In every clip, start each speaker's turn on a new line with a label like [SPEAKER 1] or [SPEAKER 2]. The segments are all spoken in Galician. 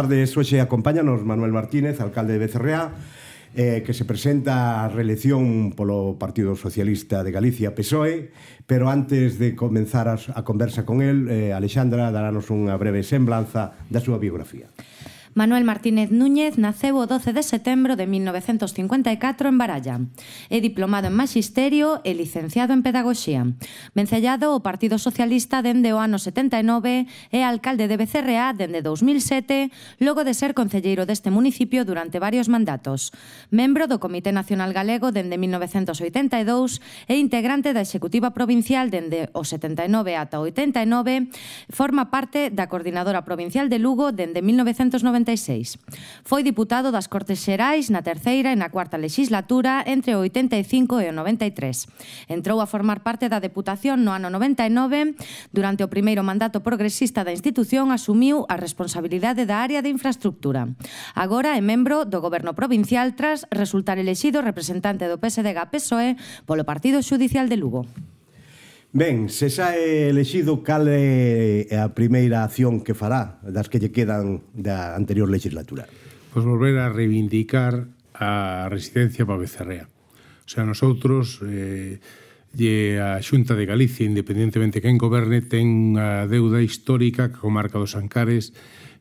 [SPEAKER 1] tarde Soxe acompáñanos Manuel Martínez, alcalde de Becerrea, eh, que se presenta a reelección polo Partido Socialista de Galicia, PSOE, pero antes de comenzar a, a conversa con él, eh, Alexandra daranos unha breve semblanza da súa biografía.
[SPEAKER 2] Manuel Martínez Núñez naceu o 12 de setembro de 1954 en Baralla. É diplomado en Magisterio e licenciado en Pedagogía. Vencellado o Partido Socialista dende o ano 79 e alcalde de BCRA dende 2007, logo de ser concelleiro deste municipio durante varios mandatos. Membro do Comité Nacional Galego dende 1982 e integrante da Executiva Provincial dende o 79 ata o 89, forma parte da Coordinadora Provincial de Lugo dende 1990 1986. Foi diputado das Cortes Xerais na terceira e na cuarta legislatura entre o 85 e o 93. Entrou a formar parte da Deputación no ano 99. Durante o primeiro mandato progresista da institución asumiu a responsabilidade da área de infraestructura. Agora é membro do Goberno Provincial tras resultar elexido representante do PSDG-PSOE polo Partido Judicial de Lugo.
[SPEAKER 1] Ben, se xa é elexido cal é a primeira acción que fará das que lle quedan da anterior legislatura?
[SPEAKER 3] Pois volver a reivindicar a resistencia para Becerrea. O sea, nosotros eh, lle a Xunta de Galicia, independentemente quen goberne, ten unha deuda histórica co comarca dos Ancares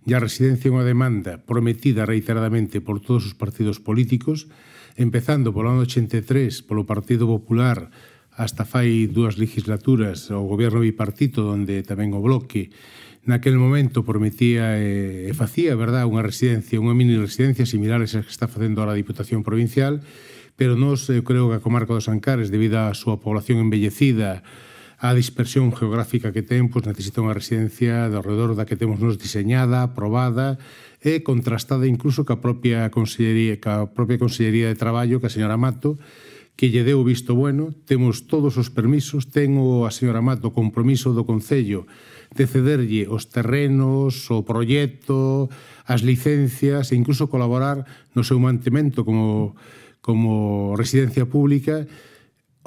[SPEAKER 3] e a residencia é unha demanda prometida reiteradamente por todos os partidos políticos, empezando polo ano 83 polo Partido Popular hasta fai dúas legislaturas o goberno bipartito onde tamén o bloque naquel momento prometía e, eh, facía, verdad, unha residencia, unha mini residencia similar a esa que está facendo ahora a Diputación Provincial, pero nos eu creo que a comarca dos Ancares, debido á súa población embellecida, a dispersión geográfica que ten, pois necesita unha residencia de alrededor da que temos nos diseñada, aprobada e contrastada incluso ca propia Consellería, ca propia Consellería de Traballo, que a señora Mato, que lle deu visto bueno, temos todos os permisos, ten o a señora Mato compromiso do Concello de cederlle os terrenos, o proxecto, as licencias e incluso colaborar no seu mantemento como, como residencia pública.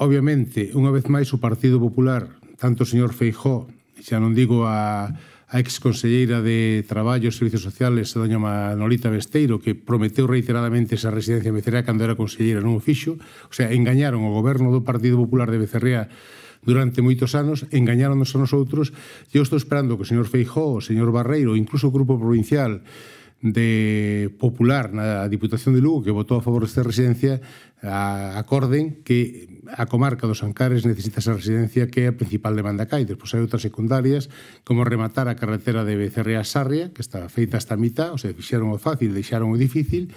[SPEAKER 3] Obviamente, unha vez máis, o Partido Popular, tanto o señor Feijó, xa non digo a, a exconselleira de Traballo e Servizos Sociales, a doña Manolita Besteiro, que prometeu reiteradamente esa residencia en Becerrea cando era conselleira, non o fixo. O sea, engañaron o goberno do Partido Popular de Becerrea durante moitos anos, engañáronos a nosotros. Eu estou esperando que o señor Feijó, o señor Barreiro, incluso o Grupo Provincial, de Popular na Diputación de Lugo que votou a favor desta residencia a, acorden que a comarca dos Ancares necesita esa residencia que é a principal demanda que e Despois hai outras secundarias como rematar a carretera de Becerrea a Sarria que está feita hasta a mitad, ou sea, fixeron o fácil, deixaron o difícil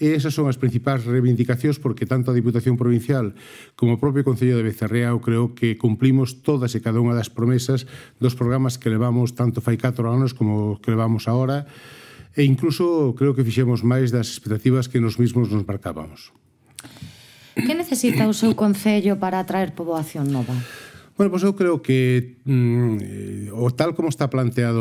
[SPEAKER 3] E esas son as principais reivindicacións porque tanto a Diputación Provincial como o propio Concello de eu creo que cumplimos todas e cada unha das promesas dos programas que levamos tanto fai 4 anos como que levamos agora e incluso creo que fixemos máis das expectativas que nos mismos nos marcábamos.
[SPEAKER 2] Que necesita o seu Concello para atraer poboación nova?
[SPEAKER 3] Bueno, pois eu creo que mm, eh, o tal como está planteado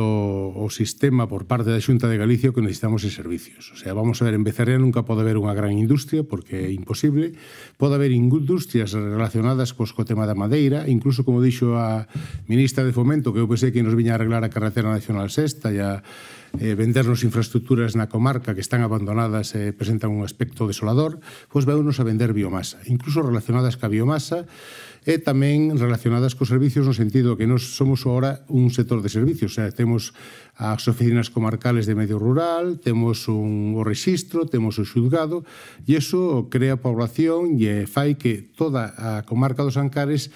[SPEAKER 3] o sistema por parte da Xunta de Galicia que necesitamos é servicios. O sea, vamos a ver, en Becerrea nunca pode haber unha gran industria porque é imposible. Pode haber industrias relacionadas pois, co tema da madeira, incluso como dixo a ministra de Fomento, que eu pensei que nos viña a arreglar a carretera nacional sexta e a eh, vendernos infraestructuras na comarca que están abandonadas e eh, presentan un aspecto desolador, pois veunos a vender biomasa, incluso relacionadas ca biomasa, e tamén relacionadas cos servicios no sentido que nós somos agora un sector de servicios, o sea, temos as oficinas comarcales de medio rural, temos un o rexistro, temos o xuzgado, e iso crea población e fai que toda a comarca dos Ancares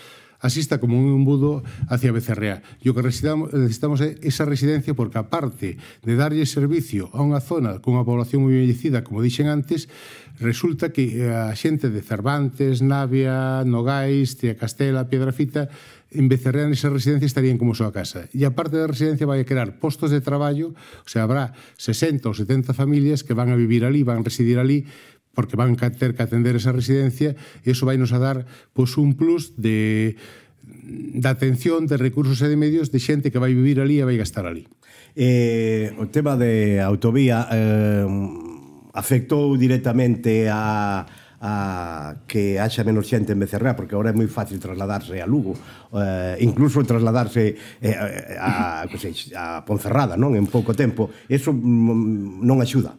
[SPEAKER 3] asista como un embudo hacia Becerrea. E o que necesitamos é esa residencia porque, aparte de darlle servicio a unha zona con unha población moi envellecida, como dixen antes, resulta que eh, a xente de Cervantes, Navia, Nogais, Tia Castela, Piedrafita, en Becerrea nesa residencia estarían como súa casa. E a parte da residencia vai a crear postos de traballo, o sea, habrá 60 ou 70 familias que van a vivir ali, van a residir ali, porque van a ter que atender esa residencia e iso vai nos a dar pois, un plus de, da atención de recursos e de medios de xente que vai vivir ali e vai gastar ali. Eh, o
[SPEAKER 1] tema de autovía eh, afectou directamente a, a que haxa menos xente en Becerra, porque agora é moi fácil trasladarse a Lugo, eh, incluso trasladarse eh, a, a, a, a Ponferrada, non? En pouco tempo. Eso mm, non axuda.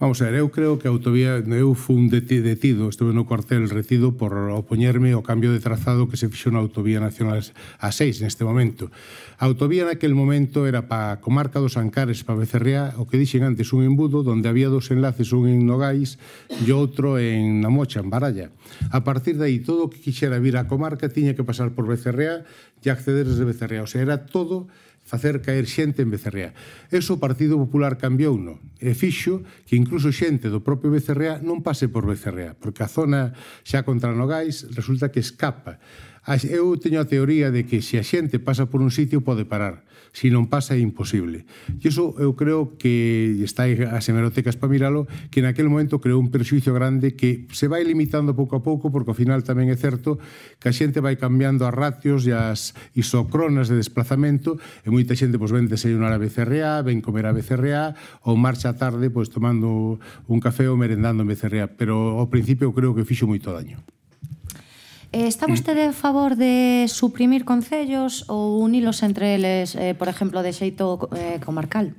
[SPEAKER 3] Vamos a ver, eu creo que a autovía eu fun detido, estuve no cuartel retido por opoñerme ao cambio de trazado que se fixou na autovía nacional a 6 neste momento. A autovía naquel momento era pa comarca dos Ancares, pa Becerrea, o que dixen antes un embudo onde había dos enlaces, un en Nogais e outro en Namocha, en Baralla. A partir de aí, todo o que quixera vir á comarca tiña que pasar por Becerrea e acceder desde Becerrea. O sea, era todo facer caer xente en Becerrea. Eso o Partido Popular cambiouno e fixo que incluso xente do propio Becerrea non pase por Becerrea, porque a zona xa contra Nogais resulta que escapa. Eu teño a teoría de que se a xente pasa por un sitio pode parar Se non pasa é imposible. E iso eu creo que está as hemerotecas para miralo, que en aquel momento creou un perxuicio grande que se vai limitando pouco a pouco, porque ao final tamén é certo que a xente vai cambiando as ratios e as isocronas de desplazamento, e moita xente pois, ven desayunar a BCRA, ven comer a BCRA, ou marcha tarde pois, tomando un café ou merendando en BCRA. Pero ao principio eu creo que fixo moito daño.
[SPEAKER 2] Eh, Está mm. usted a favor de suprimir concellos o unirlos entre ellos, eh, por ejemplo, de xeito eh, comarcal?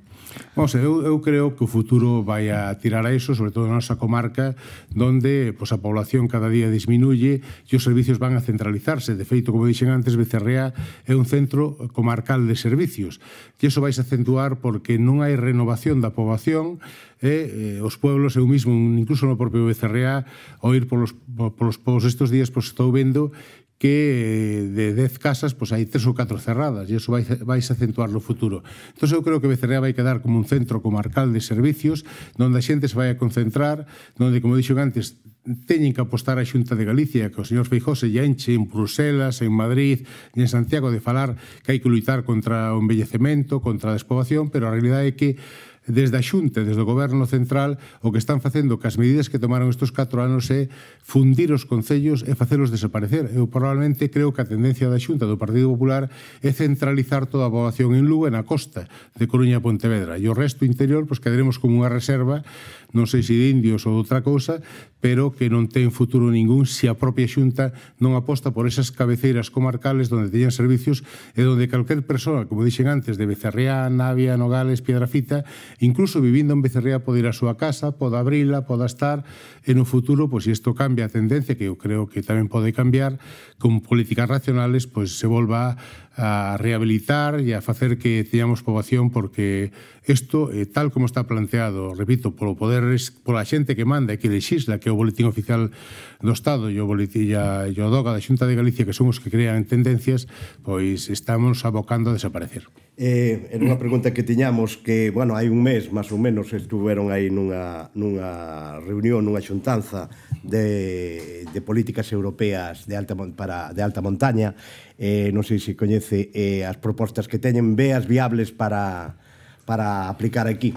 [SPEAKER 3] Vamos, eu, eu creo que o futuro vai a tirar a eso, sobre todo na nosa comarca, donde pois, a población cada día disminuye e os servicios van a centralizarse. De feito, como dixen antes, Becerrea é un centro comarcal de servicios. E iso vais a acentuar porque non hai renovación da poboación e eh, os pueblos, eu mismo, incluso no propio Becerrea, ao ir polos, polos, polos estes días, pois estou vendo que eh, de 10 casas pois hai tres ou catro cerradas e iso vai, vai acentuar no futuro. Entón eu creo que Becerrea vai quedar como un centro comarcal de servicios onde a xente se vai a concentrar, onde, como dixo antes, teñen que apostar a Xunta de Galicia que o señor Feijó se lle enche en Bruselas, en Madrid e en Santiago de falar que hai que luitar contra o envellecemento, contra a despobación, pero a realidade é que desde a Xunta, desde o Goberno Central, o que están facendo que as medidas que tomaron estes 4 anos é fundir os concellos e facelos desaparecer. Eu probablemente creo que a tendencia da Xunta do Partido Popular é centralizar toda a población en Lugo e na costa de Coruña e Pontevedra. E o resto interior, pois, quedaremos como unha reserva non sei se de indios ou outra cousa, pero que non ten futuro ningún se a propia Xunta non aposta por esas cabeceiras comarcales onde teñan servicios e onde calquer persoa, como dixen antes, de Becerreá, Navia, Nogales, Piedrafita, incluso vivindo en Becerreá pode ir a súa casa, pode abrila, pode estar, e no futuro, pois, se isto cambia a tendencia, que eu creo que tamén pode cambiar, con políticas racionales, pois se volva a rehabilitar e a facer que teñamos poboación porque isto, eh, tal como está planteado, repito, polo poder pola xente que manda e que lexisla, que é o Boletín Oficial do Estado e o Boletín e a DOGA da Xunta de Galicia, que son os que crean tendencias, pois estamos abocando a desaparecer.
[SPEAKER 1] Eh, era unha pregunta que tiñamos que, bueno, hai un mes, máis ou menos, estuveron aí nunha, nunha reunión, nunha xuntanza de, de políticas europeas de alta, para, de alta montaña. Eh, non sei se coñece eh, as propostas que teñen veas viables para, para aplicar aquí.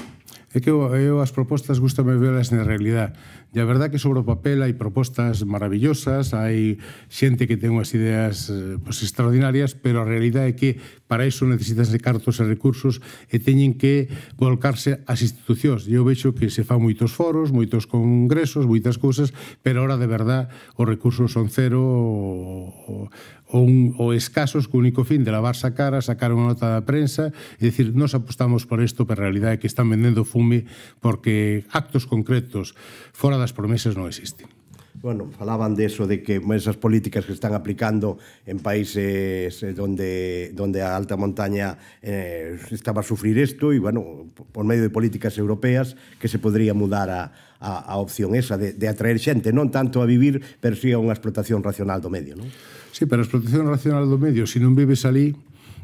[SPEAKER 3] É que eu, eu as propostas gustame velas na realidade E a verdad que sobre o papel hai propostas maravillosas, hai xente que ten unhas ideas eh, pues, extraordinarias, pero a realidade é que para iso de cartos e recursos e teñen que volcarse ás institucións. Eu vexo que se fan moitos foros, moitos congresos, moitas cousas, pero ahora de verdad os recursos son cero o, o, un, escasos co único fin de lavarse a cara, sacar unha nota da prensa e decir, nos apostamos por isto, pero a realidade é que están vendendo fume porque actos concretos fora das promesas non existen.
[SPEAKER 1] Bueno, falaban de eso, de que esas políticas que están aplicando en países eh, donde, donde a alta montaña eh, estaba a sufrir esto y, bueno, por medio de políticas europeas que se podría mudar a, a, a opción esa de, de atraer xente, non tanto
[SPEAKER 3] a vivir, pero sí a unha explotación racional do medio, non? Sí, pero a explotación racional do medio, se si non vives ali,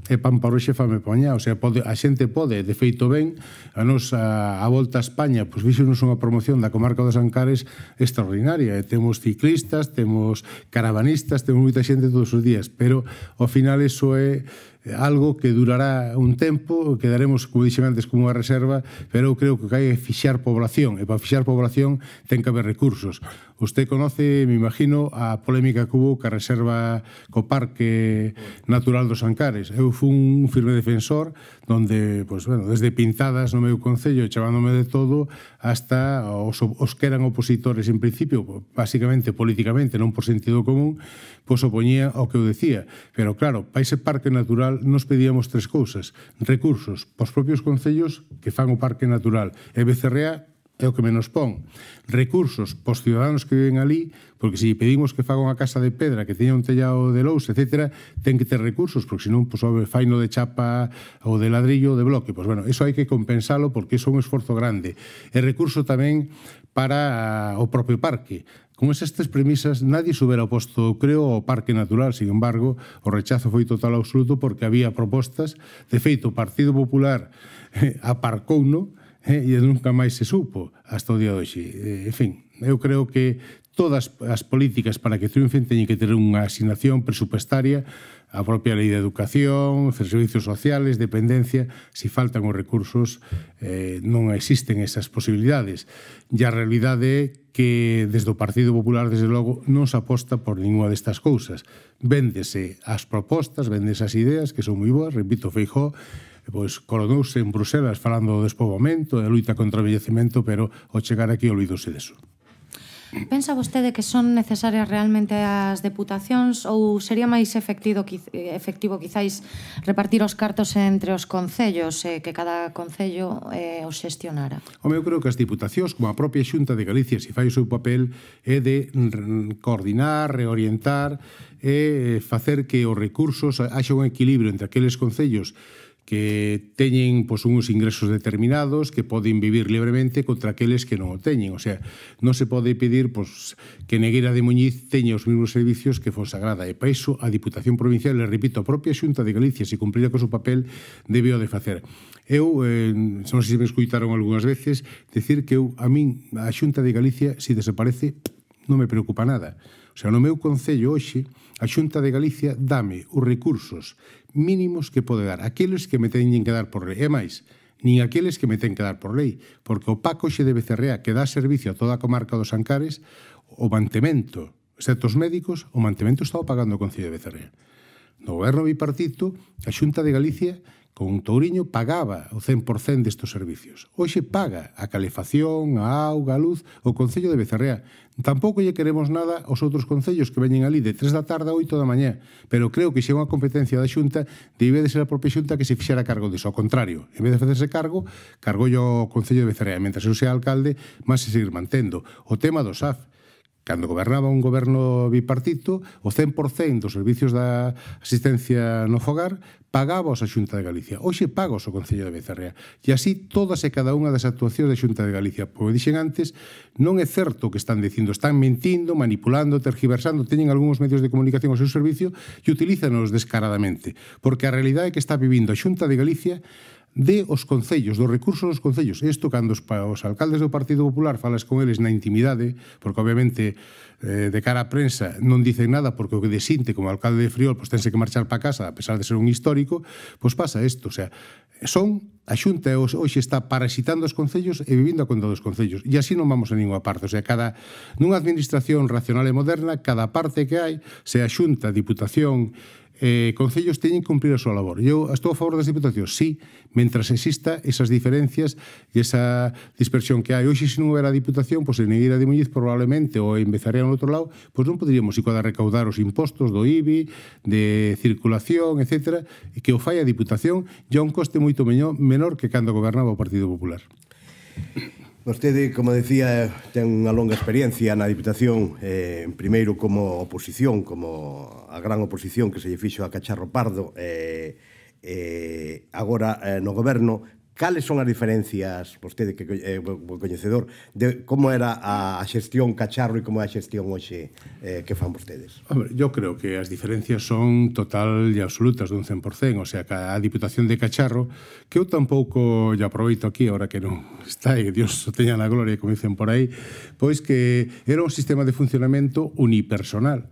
[SPEAKER 3] é pan para o xefa me poña, o sea, pode, a xente pode, de feito ben, a nos a, a volta a España, pois vixenos unha promoción da comarca dos Ancares extraordinaria, e temos ciclistas, temos caravanistas, temos moita xente todos os días, pero ao final eso é algo que durará un tempo, que daremos, como dixen antes, como unha reserva, pero eu creo que hai que fixar población, e para fixar población ten que haber recursos. Usted conoce, me imagino, a polémica que hubo que reserva co Parque Natural dos Ancares. Eu fui un firme defensor donde, pues, pois, bueno, desde pintadas no meu concello, chamándome de todo, hasta os, os que eran opositores en principio, básicamente, políticamente, non por sentido común, pois pues, opoñía ao que eu decía. Pero claro, para ese Parque Natural nos pedíamos tres cousas. Recursos para os propios concellos que fan o parque natural e BCRA é o que menos pon recursos pos ciudadanos que viven ali, porque se pedimos que faga unha casa de pedra, que teña un tellado de lous, etc., ten que ter recursos, porque senón pues, faino de chapa ou de ladrillo ou de bloque. Pois, pues, bueno, eso hai que compensalo porque é un esforzo grande. E recurso tamén para o propio parque. Con estas premisas, nadie se hubiera oposto, creo, ao Parque Natural. Sin embargo, o rechazo foi total absoluto porque había propostas. De feito, o Partido Popular eh, aparcouno, eh, e nunca máis se supo hasta o día de hoxe. Eh, en fin, eu creo que todas as políticas para que triunfen teñen que ter unha asignación presupuestaria a propia lei de educación, servicios sociales, dependencia, se si faltan os recursos eh, non existen esas posibilidades. E a realidade é que desde o Partido Popular, desde logo, non se aposta por ninguna destas cousas. Véndese as propostas, véndese as ideas, que son moi boas, repito, Feijó, pois colocouse en Bruselas falando do e a luita contra o envellecimento, pero ao chegar aquí olvidouse deso.
[SPEAKER 2] Pensa vostede que son necesarias realmente as deputacións ou sería máis efectivo, efectivo quizáis repartir os cartos entre os concellos e eh, que cada concello eh, os xestionara?
[SPEAKER 3] Home, eu creo que as diputacións, como a propia Xunta de Galicia, se fai o seu papel, é de coordinar, reorientar e eh, facer que os recursos haxa un equilibrio entre aqueles concellos que teñen pois, uns ingresos determinados, que poden vivir libremente contra aqueles que non o teñen. O sea, non se pode pedir pois, que Negueira de Muñiz teña os mesmos servicios que Fonsagrada. E para iso, a Diputación Provincial, le repito, a propia Xunta de Galicia, se con co seu papel, debeu de facer. Eu, eh, non sei se me escuitaron algunhas veces, decir que eu, a min, a Xunta de Galicia, se desaparece, non me preocupa nada Xa no meu Concello hoxe, a Xunta de Galicia dame os recursos mínimos que pode dar aqueles que me teñen que dar por lei. E máis, nin aqueles que me ten que dar por lei, porque o Paco xe de Becerrea que dá servicio a toda a comarca dos Ancares, o mantemento, excepto os médicos, o mantemento estaba pagando o Concello de Becerrea. No goberno bipartito, a Xunta de Galicia Con Touriño pagaba o 100% destes servicios. Hoxe paga a calefacción, a auga, a luz, o Concello de Becerrea. Tampouco lle queremos nada aos outros concellos que veñen ali de 3 da tarde a 8 da mañá, pero creo que xe unha competencia da Xunta debe de ser a propia Xunta que se fixera cargo disso. Ao contrario, en vez de facerse cargo, cargollo o Concello de Becerrea, mentre eu sea alcalde, máis se seguir mantendo. O tema do SAF, Cando gobernaba un goberno bipartito, o 100% dos servicios da asistencia no fogar pagaba a Xunta de Galicia. Hoxe paga o Concello de Becerrea. E así todas e cada unha das actuacións da Xunta de Galicia. Como dixen antes, non é certo o que están dicindo. Están mentindo, manipulando, tergiversando. Teñen algúns medios de comunicación ao seu servicio e utilízanos descaradamente. Porque a realidade que está vivindo a Xunta de Galicia de os concellos, dos recursos dos concellos. Isto cando os, os alcaldes do Partido Popular falas con eles na intimidade, porque obviamente eh, de cara á prensa non dicen nada porque o que desinte como alcalde de Friol pois tense que marchar para casa a pesar de ser un histórico, pois pasa isto, o sea, son a Xunta hoxe está parasitando os concellos e vivindo a conta dos concellos. E así non vamos a ninguna parte. O sea, cada, nunha administración racional e moderna, cada parte que hai, se a Xunta, Diputación, eh, concellos teñen que cumplir a súa labor. Eu estou a favor das diputacións, sí, mentras exista esas diferencias e esa dispersión que hai. Hoxe, se non houbera diputación, pois en Eira de Muñiz probablemente ou en no outro lado, pois non poderíamos igual recaudar os impostos do IBI, de circulación, etc., e que o fai a diputación, e a un coste moito menor que cando gobernaba o Partido Popular. Vostede, como decía, ten unha longa experiencia na Diputación,
[SPEAKER 1] eh, primeiro como oposición, como a gran oposición que se lle fixo a Cacharro Pardo, eh, eh, agora eh, no goberno, Cales son as diferencias, vostede que é eh, coñecedor, de como era a xestión cacharro e como é a xestión hoxe eh, que fan vostedes?
[SPEAKER 3] Hombre, yo creo que as diferencias son total e absolutas dun 100%, o sea, que a Diputación de Cacharro, que eu tampouco lle aproveito aquí, ahora que non está e Dios teña na gloria, como dicen por aí, pois que era un sistema de funcionamento unipersonal.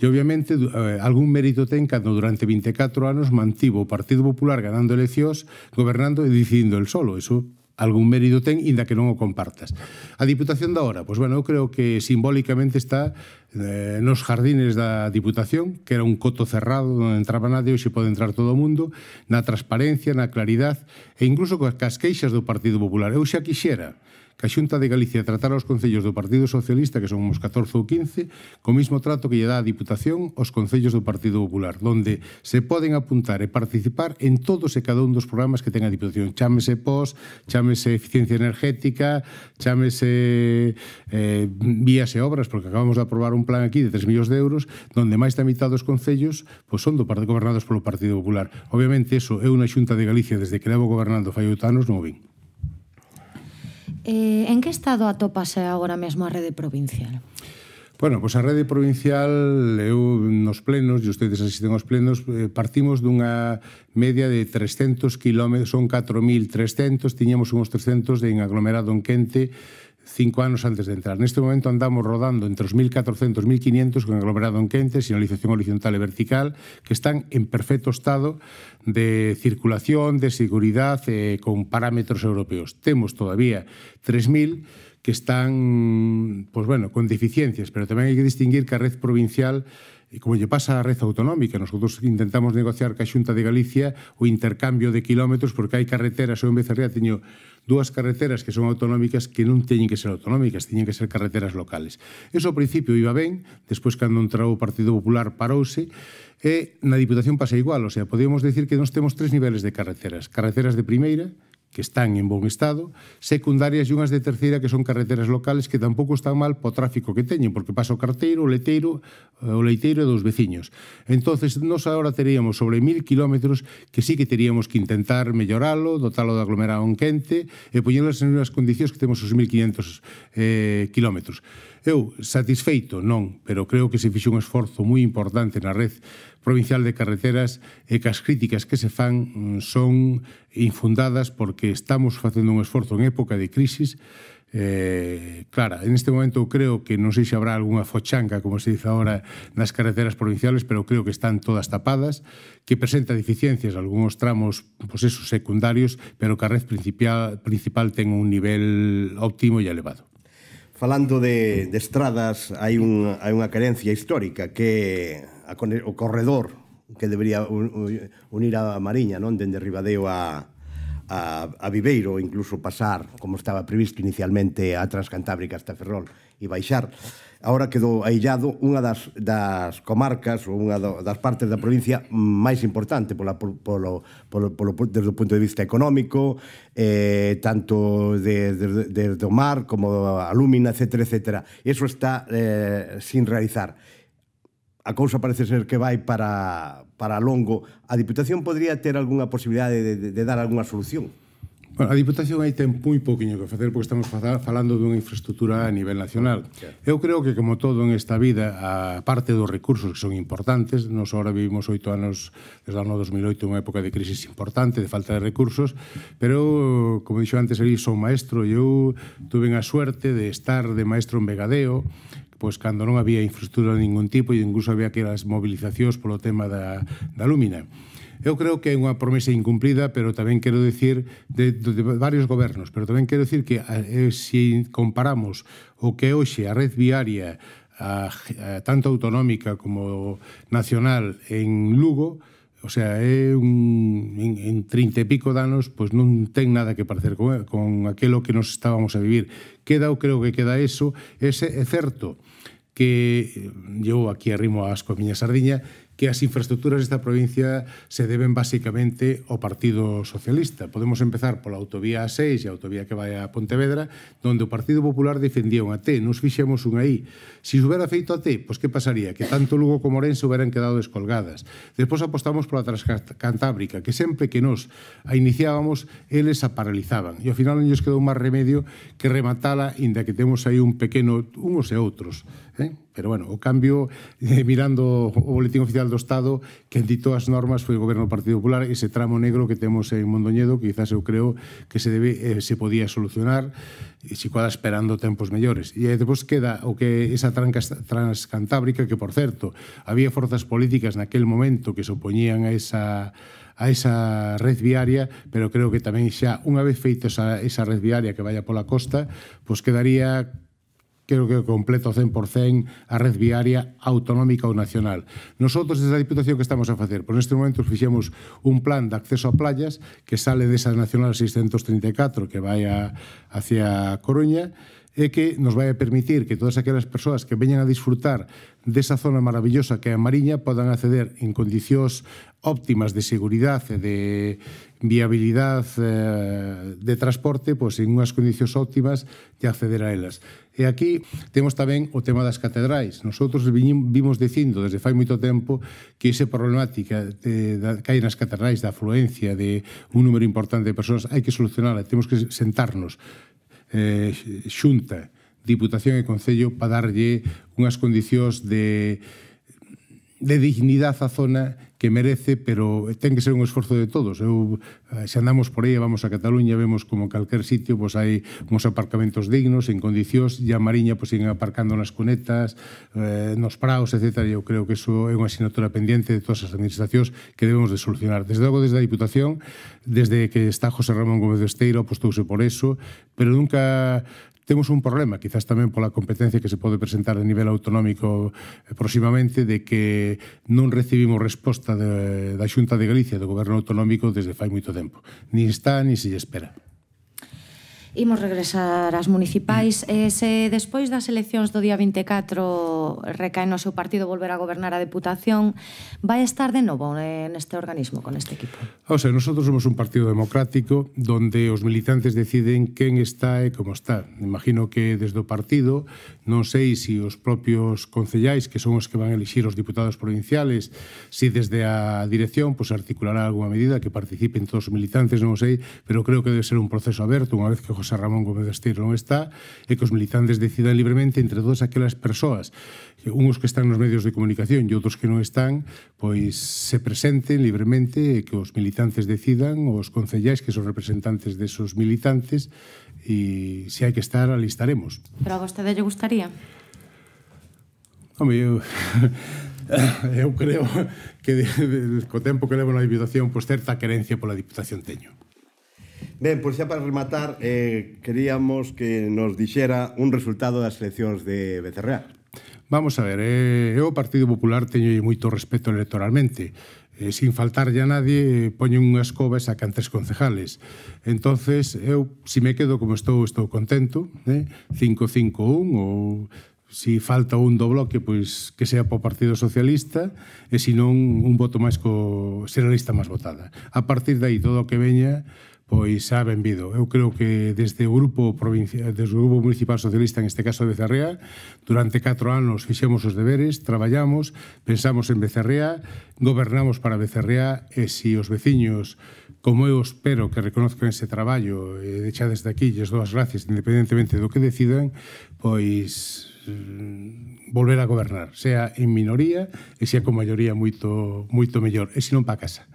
[SPEAKER 3] E obviamente eh, algún mérito ten cando durante 24 anos mantivo o Partido Popular ganando eleccións, gobernando e decidindo el solo. Eso algún mérito ten, inda que non o compartas. A Diputación da Hora, pois bueno, eu creo que simbólicamente está eh, nos jardines da Diputación, que era un coto cerrado onde entraba nadie, hoxe pode entrar todo o mundo, na transparencia, na claridad, e incluso coas casqueixas do Partido Popular. Eu xa quixera, que a Xunta de Galicia tratara os concellos do Partido Socialista, que son uns 14 ou 15, co mismo trato que lle dá a Diputación aos concellos do Partido Popular, onde se poden apuntar e participar en todos e cada un dos programas que ten a Diputación. Chámese POS, chámese Eficiencia Energética, chámese eh, Vías e Obras, porque acabamos de aprobar un plan aquí de 3 millóns de euros, onde máis da mitad dos concellos pois son do gobernados polo Partido Popular. Obviamente, eso é unha Xunta de Galicia desde que levo gobernando fai oito anos, non o vin.
[SPEAKER 2] Eh, en que estado atópase agora mesmo a rede provincial?
[SPEAKER 3] Bueno, pois a rede provincial, eu nos plenos, e ustedes asisten aos plenos, eh, partimos dunha media de 300 km, son 4.300, tiñamos uns 300 en aglomerado en Quente, cinco años antes de entrar. En este momento andamos rodando entre 1.400 y 1.500 con aglomerado en quente, sinalización horizontal y e vertical, que están en perfecto estado de circulación, de seguridad, eh, con parámetros europeos. Tenemos todavía 3.000 que están, pues bueno, con deficiencias, pero también hay que distinguir que la red provincial e como lle pasa a rede autonómica, nosotros intentamos negociar ca Xunta de Galicia o intercambio de kilómetros porque hai carreteras, eu en Becerría teño dúas carreteras que son autonómicas que non teñen que ser autonómicas, teñen que ser carreteras locales. Eso ao principio iba ben, despois cando entrou o Partido Popular parouse, e na Diputación pasa igual, o sea, podemos decir que nos temos tres niveles de carreteras, carreteras de primeira, que están en bon estado, secundarias e unhas de terceira que son carreteras locales que tampouco están mal po tráfico que teñen, porque pasa o carteiro, o leiteiro, eh, o leiteiro e dos veciños. Entonces, nos agora teríamos sobre mil kilómetros que sí que teríamos que intentar melloralo, dotalo de aglomerado quente e poñelas en unhas condicións que temos os 1500 eh, kilómetros. Eu, satisfeito, non, pero creo que se fixe un esforzo moi importante na red Provincial de Carreteras e que as críticas que se fan mm, son infundadas porque estamos facendo un esforzo en época de crisis eh, clara. En este momento creo que non sei se habrá algunha fochanca, como se dice ahora, nas carreteras provinciales, pero creo que están todas tapadas, que presenta deficiencias algúns tramos pues esos secundarios, pero que a red principal, principal ten un nivel óptimo e elevado.
[SPEAKER 1] Falando de, de estradas, hai, un, hai unha carencia histórica que a, o corredor que debería unir a Mariña, non? Dende Ribadeo a, a, a Viveiro, incluso pasar, como estaba previsto inicialmente, a Transcantábrica hasta Ferrol e baixar. Ahora quedou aillado unha das, das comarcas ou unha das partes da provincia máis importante pola, polo, polo, polo, desde o punto de vista económico, eh, tanto de, de, de o mar como a lúmina, etc. etc. Eso está eh, sin realizar a cousa parece ser que vai para, para longo, a Diputación
[SPEAKER 3] podría ter algunha posibilidade de, de, de dar algunha solución? Bueno, a Diputación aí ten moi poquinho que facer porque estamos falando dunha infraestructura a nivel nacional. Eu creo que, como todo en esta vida, a parte dos recursos que son importantes, nos ahora vivimos oito anos, desde o ano 2008, unha época de crisis importante, de falta de recursos, pero, como dixo antes, aí sou maestro, e eu tuve a suerte de estar de maestro en Vegadeo, pois cando non había infraestructura de ningún tipo e incluso había que as movilizacións polo tema da, da lúmina. Eu creo que é unha promesa incumplida, pero tamén quero dicir de, de, de varios gobernos, pero tamén quero dicir que eh, se si comparamos o que hoxe a red viaria a, a, tanto autonómica como nacional en Lugo, o sea, é un, en, en 30 e pico danos, pois non ten nada que parecer con, con aquilo que nos estábamos a vivir. Queda, eu creo que queda eso, ese é certo que eu eh, aquí arrimo Asco Miña sardiña que as infraestructuras desta provincia se deben basicamente ao Partido Socialista. Podemos empezar pola autovía A6 e a autovía que vai a Pontevedra, onde o Partido Popular defendía unha T, nos fixemos unha I. Se se hubiera feito a T, pois que pasaría? Que tanto Lugo como Orense hubieran quedado descolgadas. Despois apostamos pola Transcantábrica, que sempre que nos a iniciábamos, eles a paralizaban. E ao final non lles quedou máis remedio que rematala, inda que temos aí un pequeno, uns e outros, Eh? Pero, bueno, o cambio, eh, mirando o Boletín Oficial do Estado, que ditou as normas foi o Goberno do Partido Popular, ese tramo negro que temos en Mondoñedo, que quizás eu creo que se debe eh, se podía solucionar, e se cuadra esperando tempos mellores. E eh, depois queda o que esa tranca transcantábrica, que, por certo, había forzas políticas naquel momento que se opoñían a esa a esa red viaria, pero creo que tamén xa unha vez feita esa, esa red viaria que vaya pola costa, pois quedaría creo que completo ao 100% a red viaria autonómica ou nacional. Nosotros, desde a Diputación, que estamos a facer? Por neste momento fixemos un plan de acceso a playas que sale desa Nacional 634 que vai a, hacia Coruña e que nos vai a permitir que todas aquelas persoas que veñan a disfrutar desa zona maravillosa que é a Mariña podan acceder en condicións óptimas de seguridade e de, viabilidade eh, de transporte pois, en unhas condicións óptimas de acceder a elas. E aquí temos tamén o tema das catedrais. Nosotros vimos dicindo desde fai moito tempo que esa problemática de, de, que hai nas catedrais da afluencia de un número importante de persoas hai que solucionarla, temos que sentarnos eh, xunta, Diputación e Concello para darlle unhas condicións de de dignidade a zona que merece, pero ten que ser un esforzo de todos. Eu, eh, se andamos por aí, vamos a Cataluña, vemos como en calquer sitio pois hai uns aparcamentos dignos, en condicións, e a Mariña pois, siguen aparcando nas cunetas, eh, nos praos, etc. eu creo que iso é unha asignatura pendiente de todas as administracións que debemos de solucionar. Desde logo, desde a Diputación, desde que está José Ramón Gómez de Esteiro, apostouse por eso, pero nunca Temos un problema, quizás tamén pola competencia que se pode presentar a nivel autonómico eh, próximamente, de que non recibimos resposta de, da Xunta de Galicia, do Goberno Autonómico, desde fai moito tempo. Ni está, ni se espera.
[SPEAKER 2] Imos regresar ás municipais. Eh, se despois das eleccións do día 24 recae no seu partido volver a gobernar a Deputación, vai estar de novo eh, neste organismo, con
[SPEAKER 3] este equipo? O sea, nosotros somos un partido democrático donde os militantes deciden quen está e como está. Imagino que desde o partido, non sei se si os propios concellais, que son os que van a elixir os diputados provinciales, se si desde a dirección pues, articulará alguna medida que participen todos os militantes, non sei, pero creo que debe ser un proceso aberto, unha vez que José Ramón Gómez Esteiro non está, e que os militantes decidan libremente entre todas aquelas persoas uns que están nos medios de comunicación e outros que non están, pois se presenten libremente e que os militantes decidan, os concellais que son representantes desos militantes e se hai que estar, alistaremos.
[SPEAKER 2] Pero a vostede lle gustaría?
[SPEAKER 3] Home, eu... eu creo que de, de, co tempo que levo na Diputación, pois certa querencia pola Diputación teño.
[SPEAKER 1] Ben, pois xa para rematar, eh, queríamos que nos dixera un resultado das eleccións de Becerreal.
[SPEAKER 3] Vamos a ver, eh, o Partido Popular teño moito respeto electoralmente. Eh, sin faltar ya nadie, eh, poñen unha escoba e sacan tres concejales. Entonces, eu, si me quedo como estou, estou contento. Eh? 5-5-1 ou si falta un do bloque, pois que sea po o Partido Socialista e se non un voto máis co ser a lista máis votada. A partir de aí todo o que veña pois xa benvido. Eu creo que desde o grupo provincial, desde o grupo municipal socialista en este caso de Becerrea, durante 4 anos fixemos os deberes, traballamos, pensamos en Becerrea, gobernamos para Becerrea e se si os veciños como eu espero que reconozcan ese traballo e deixa desde aquí lles dou as gracias independentemente do que decidan, pois mm, volver a gobernar, sea en minoría e sea con maioría moito moito mellor, e se non pa casa.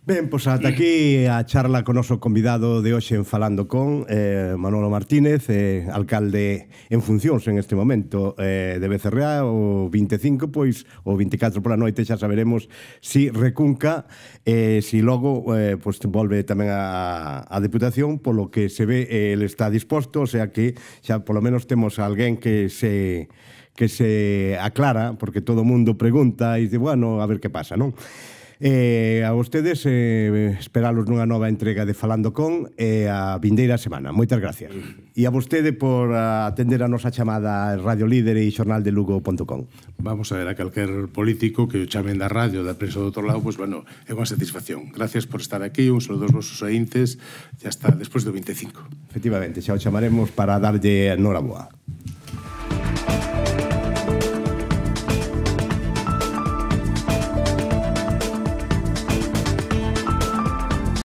[SPEAKER 1] Ben, pois ata aquí a charla con noso convidado de hoxe en Falando con eh, Manolo Martínez, eh, alcalde en funcións en este momento eh, de BCRA, o 25, pois, o 24 pola noite xa saberemos si recunca, eh, si logo eh, pois, volve tamén a, a Deputación, polo que se ve eh, ele está disposto, o sea que xa polo menos temos a alguén que se que se aclara, porque todo o mundo pregunta e dice, bueno, a ver que pasa, non? Eh, a ustedes eh, esperalos nunha nova entrega de Falando Con e eh, a vindeira semana. Moitas gracias. E a vostede por atender a nosa chamada Radio Líder e Xornal de Lugo.com.
[SPEAKER 3] Vamos a ver a calquer político que o chamen da radio, da prensa do outro lado, pois, pues, bueno, é unha satisfacción. Gracias por estar aquí, un saludo aos vosos ointes, e hasta despois do 25.
[SPEAKER 1] Efectivamente, xa o chamaremos para darlle a Nora Boa.